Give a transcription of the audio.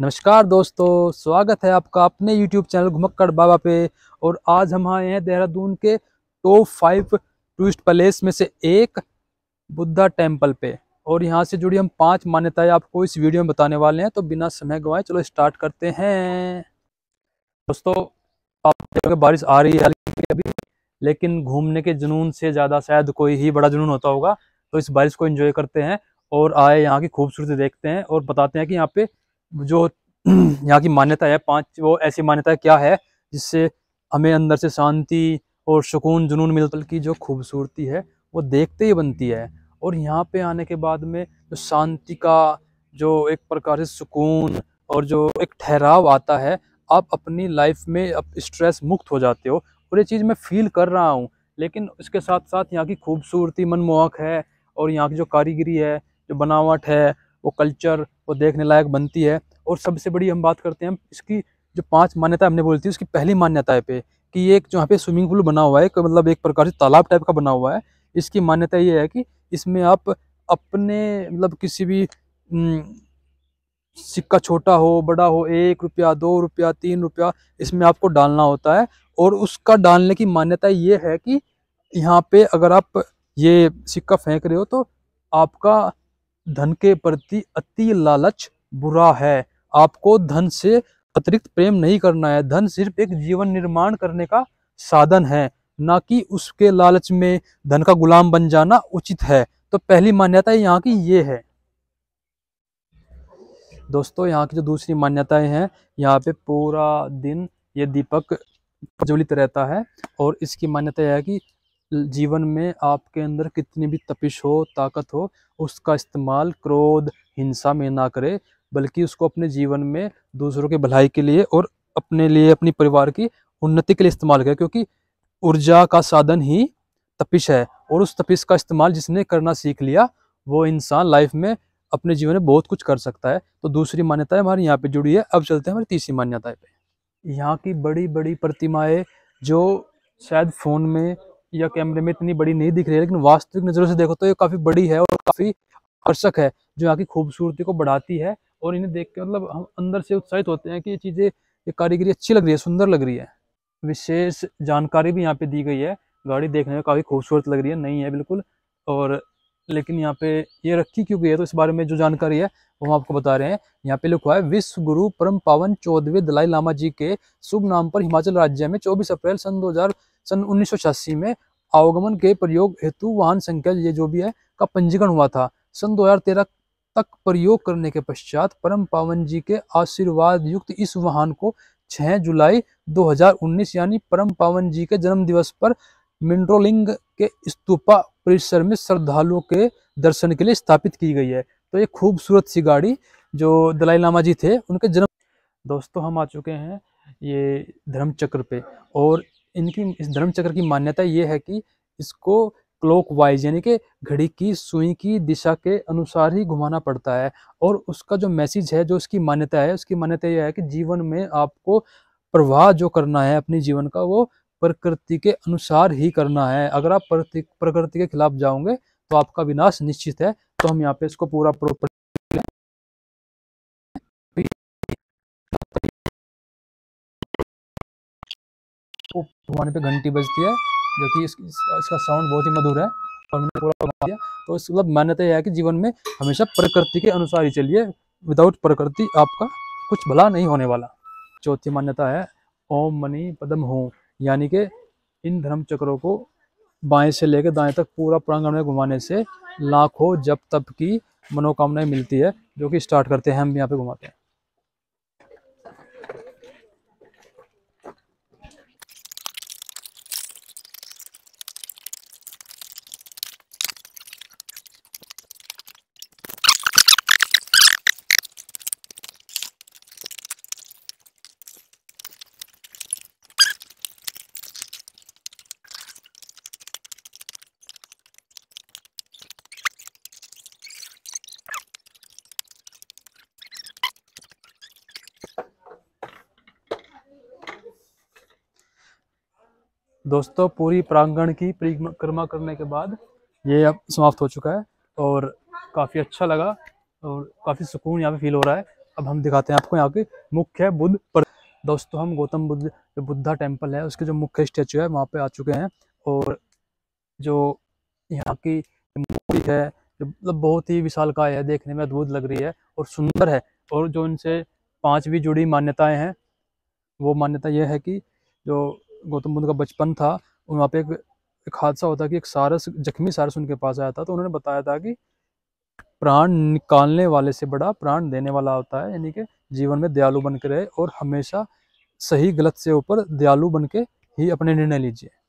नमस्कार दोस्तों स्वागत है आपका अपने YouTube चैनल घुमक्कड़ बाबा पे और आज हम आए हैं देहरादून के टॉप फाइव टूरिस्ट प्लेस में से एक बुद्धा टेम्पल पे और यहाँ से जुड़ी हम पांच मान्यताएं आपको इस वीडियो में बताने वाले हैं तो बिना समय गवाए चलो स्टार्ट करते हैं दोस्तों बारिश आ रही है अभी लेकिन घूमने के जुनून से ज़्यादा शायद कोई ही बड़ा जुनून होता होगा तो इस बारिश को इन्जॉय करते हैं और आए यहाँ की खूबसूरती देखते हैं और बताते हैं कि यहाँ पे जो यहाँ की मान्यता है पांच वो ऐसी मान्यता क्या है जिससे हमें अंदर से शांति और सुकून जुनून मिलता की जो खूबसूरती है वो देखते ही बनती है और यहाँ पे आने के बाद में जो शांति का जो एक प्रकार से सुकून और जो एक ठहराव आता है आप अपनी लाइफ में आप स्ट्रेस मुक्त हो जाते हो और ये चीज़ मैं फील कर रहा हूँ लेकिन उसके साथ साथ यहाँ की खूबसूरती मनमोहक है और यहाँ की जो कारीगरी है जो बनावट है वो कल्चर वो देखने लायक बनती है और सबसे बड़ी हम बात करते हैं इसकी जो पांच मान्यता हमने बोली थी उसकी पहली मान्यता है पे कि ये एक जहाँ पे स्विमिंग पूल बना हुआ है मतलब एक प्रकार से तालाब टाइप का बना हुआ है इसकी मान्यता ये है कि इसमें आप अपने मतलब किसी भी सिक्का छोटा हो बड़ा हो एक रुपया दो रुपया तीन रुपया इसमें आपको डालना होता है और उसका डालने की मान्यता ये है कि यहाँ पे अगर आप ये सिक्का फेंक रहे हो तो आपका धन के प्रति अति लालच बुरा है आपको धन से अतिरिक्त प्रेम नहीं करना है धन सिर्फ एक जीवन निर्माण करने का साधन है ना कि उसके लालच में धन का गुलाम बन जाना उचित है तो पहली मान्यता यहाँ की ये है दोस्तों यहाँ की जो दूसरी मान्यताएं हैं यहाँ पे पूरा दिन ये दीपक प्रज्वलित रहता है और इसकी मान्यता यह है कि जीवन में आपके अंदर कितनी भी तपिश हो ताकत हो उसका इस्तेमाल क्रोध हिंसा में ना करे बल्कि उसको अपने जीवन में दूसरों के भलाई के लिए और अपने लिए अपनी परिवार की उन्नति के लिए इस्तेमाल करें क्योंकि ऊर्जा का साधन ही तपिश है और उस तपिश का इस्तेमाल जिसने करना सीख लिया वो इंसान लाइफ में अपने जीवन में बहुत कुछ कर सकता है तो दूसरी मान्यता हमारे यहाँ पे जुड़ी है अब चलते हैं हमारी तीसरी मान्यता पे यहाँ की बड़ी बड़ी प्रतिमाएं जो शायद फ़ोन में या कैमरे में इतनी बड़ी नहीं दिख रही है लेकिन वास्तविक नज़रों से देखो तो ये काफ़ी बड़ी है और काफ़ी आकर्षक है जो यहाँ की खूबसूरती को बढ़ाती है और इन्हें देख के मतलब हम अंदर से उत्साहित होते हैं कि ये चीज़ें ये कारीगरी अच्छी लग रही है सुंदर लग रही है विशेष जानकारी भी यहाँ पे दी गई है गाड़ी देखने में काफ़ी खूबसूरत लग रही है नहीं है बिल्कुल और लेकिन यहाँ पे ये रखी क्यों गई है तो इस बारे में जो जानकारी है वो हम आपको बता रहे हैं यहाँ पे लिखा है विश्व गुरु परम पावन चौदहवें दलाई लामा जी के शुभ नाम पर हिमाचल राज्य में चौबीस अप्रैल सन दो सन उन्नीस में आवागमन के प्रयोग हेतु वाहन संख्या ये जो भी है का पंजीकरण हुआ था सन 2013 तक प्रयोग करने के पश्चात परम पावन जी के आशीर्वाद युक्त इस वाहन को 6 जुलाई 2019 यानी परम पावन जी के जन्म दिवस पर मिंड्रोलिंग के स्तूपा परिसर में श्रद्धालुओं के दर्शन के लिए स्थापित की गई है तो ये खूबसूरत सी गाड़ी जो दलाई लामा जी थे उनके जन्म दोस्तों हम आ चुके हैं ये धर्मचक्र पे और इनकी इस धर्मचक्र की मान्यता ये है कि इसको क्लॉकवाइज यानी कि घड़ी की सुई की दिशा के अनुसार ही घुमाना पड़ता है और उसका जो मैसेज है जो उसकी मान्यता है उसकी मान्यता यह है कि जीवन में आपको प्रवाह जो करना है अपने जीवन का वो प्रकृति के अनुसार ही करना है अगर आप प्रकृति के खिलाफ जाओगे तो आपका विनाश निश्चित है तो हम यहाँ पे इसको पूरा प्रॉपर पे घंटी बजती है जो कि इस, इसका साउंड बहुत ही मधुर है और मैंने पूरा बना दिया तो इस मतलब मान्यता यह है कि जीवन में हमेशा प्रकृति के अनुसार ही चलिए विदाउट प्रकृति आपका कुछ भला नहीं होने वाला चौथी मान्यता है ओम मनी पदम हों यानी कि इन धर्म चक्रों को बाएं से लेकर दाएं तक पूरा प्रांगण में घुमाने से लाखों जब तब की मनोकामनाएं मिलती है जो कि स्टार्ट करते हैं हम यहाँ पे घुमाते हैं दोस्तों पूरी प्रांगण की परिक्रमा करने के बाद ये अब समाप्त हो चुका है और काफ़ी अच्छा लगा और काफ़ी सुकून यहाँ पे फील हो रहा है अब हम दिखाते हैं आपको यहाँ के मुख्य बुद्ध पर दोस्तों हम गौतम बुद्ध जो बुद्धा टेम्पल है उसके जो मुख्य स्टैचू है वहाँ पे आ चुके हैं और जो यहाँ की मूर्ति है मतलब बहुत ही विशाल काय है देखने में अद्भुत लग रही है और सुंदर है और जो इनसे पाँच भी जुड़ी मान्यताएं हैं वो मान्यता यह है कि जो गौतम बुद्ध का बचपन था और वहाँ पे एक एक हादसा होता कि एक सारस जख्मी सारस उनके पास आया था तो उन्होंने बताया था कि प्राण निकालने वाले से बड़ा प्राण देने वाला होता है यानी कि जीवन में दयालु बन के रहे और हमेशा सही गलत से ऊपर दयालु बन के ही अपने निर्णय लीजिए